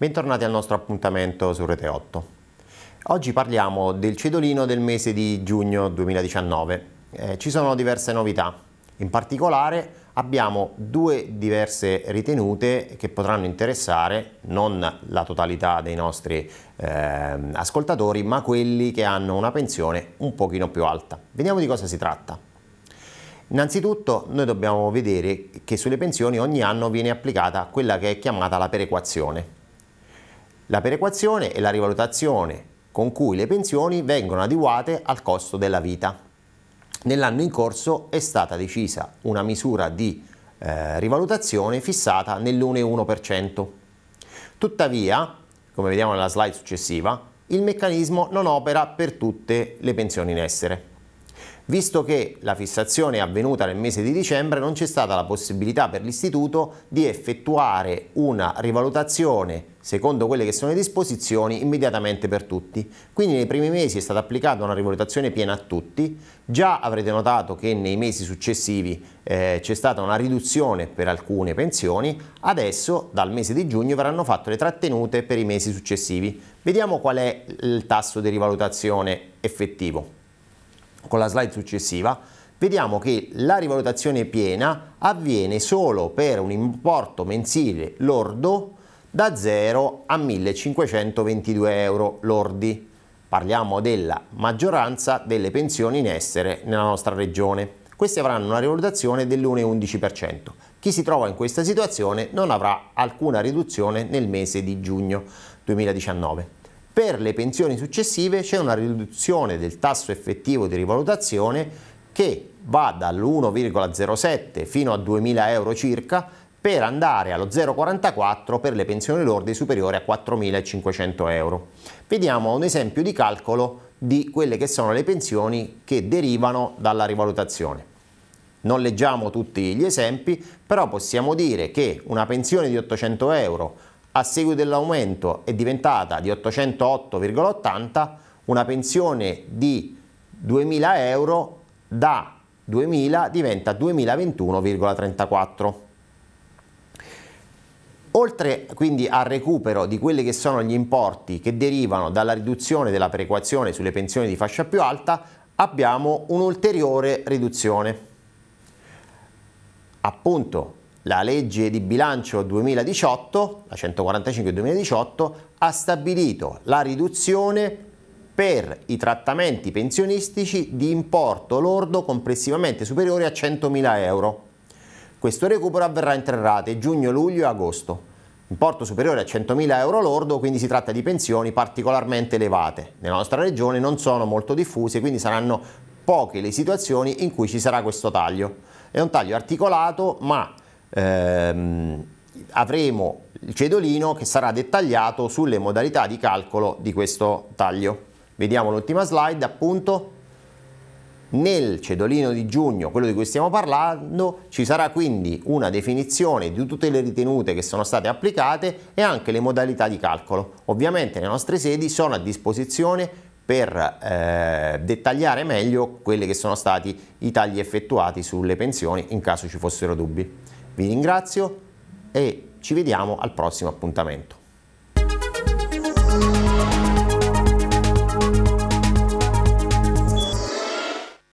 Bentornati al nostro appuntamento su Rete 8. Oggi parliamo del cedolino del mese di giugno 2019. Eh, ci sono diverse novità. In particolare abbiamo due diverse ritenute che potranno interessare non la totalità dei nostri eh, ascoltatori, ma quelli che hanno una pensione un pochino più alta. Vediamo di cosa si tratta. Innanzitutto noi dobbiamo vedere che sulle pensioni ogni anno viene applicata quella che è chiamata la perequazione la perequazione è la rivalutazione con cui le pensioni vengono adeguate al costo della vita. Nell'anno in corso è stata decisa una misura di eh, rivalutazione fissata nell'1,1%. Tuttavia, come vediamo nella slide successiva, il meccanismo non opera per tutte le pensioni in essere. Visto che la fissazione è avvenuta nel mese di dicembre, non c'è stata la possibilità per l'Istituto di effettuare una rivalutazione secondo quelle che sono le disposizioni immediatamente per tutti. Quindi nei primi mesi è stata applicata una rivalutazione piena a tutti, già avrete notato che nei mesi successivi eh, c'è stata una riduzione per alcune pensioni, adesso dal mese di giugno verranno fatte le trattenute per i mesi successivi. Vediamo qual è il tasso di rivalutazione effettivo con la slide successiva, vediamo che la rivalutazione piena avviene solo per un importo mensile lordo da 0 a 1522 euro lordi. Parliamo della maggioranza delle pensioni in essere nella nostra regione. Queste avranno una rivalutazione dell'1,11%. Chi si trova in questa situazione non avrà alcuna riduzione nel mese di giugno 2019. Per le pensioni successive c'è una riduzione del tasso effettivo di rivalutazione che va dall'1,07 fino a 2.000 euro circa per andare allo 0,44 per le pensioni lordi superiori a 4.500 euro. Vediamo un esempio di calcolo di quelle che sono le pensioni che derivano dalla rivalutazione. Non leggiamo tutti gli esempi, però possiamo dire che una pensione di 800 euro a seguito dell'aumento è diventata di 808,80 una pensione di 2.000 euro da 2000 diventa 2021,34. Oltre quindi al recupero di quelli che sono gli importi che derivano dalla riduzione della preequazione sulle pensioni di fascia più alta, abbiamo un'ulteriore riduzione. Appunto, la legge di bilancio 2018, la 145-2018, ha stabilito la riduzione per i trattamenti pensionistici di importo lordo complessivamente superiore a 100.000 euro. Questo recupero avverrà in tre rate, giugno, luglio e agosto. Importo superiore a 100.000 euro lordo, quindi si tratta di pensioni particolarmente elevate. Nella nostra regione non sono molto diffuse, quindi saranno poche le situazioni in cui ci sarà questo taglio. È un taglio articolato ma ehm, avremo il cedolino che sarà dettagliato sulle modalità di calcolo di questo taglio. Vediamo l'ultima slide appunto. Nel cedolino di giugno, quello di cui stiamo parlando, ci sarà quindi una definizione di tutte le ritenute che sono state applicate e anche le modalità di calcolo. Ovviamente le nostre sedi sono a disposizione per eh, dettagliare meglio quelli che sono stati i tagli effettuati sulle pensioni in caso ci fossero dubbi. Vi ringrazio e ci vediamo al prossimo appuntamento.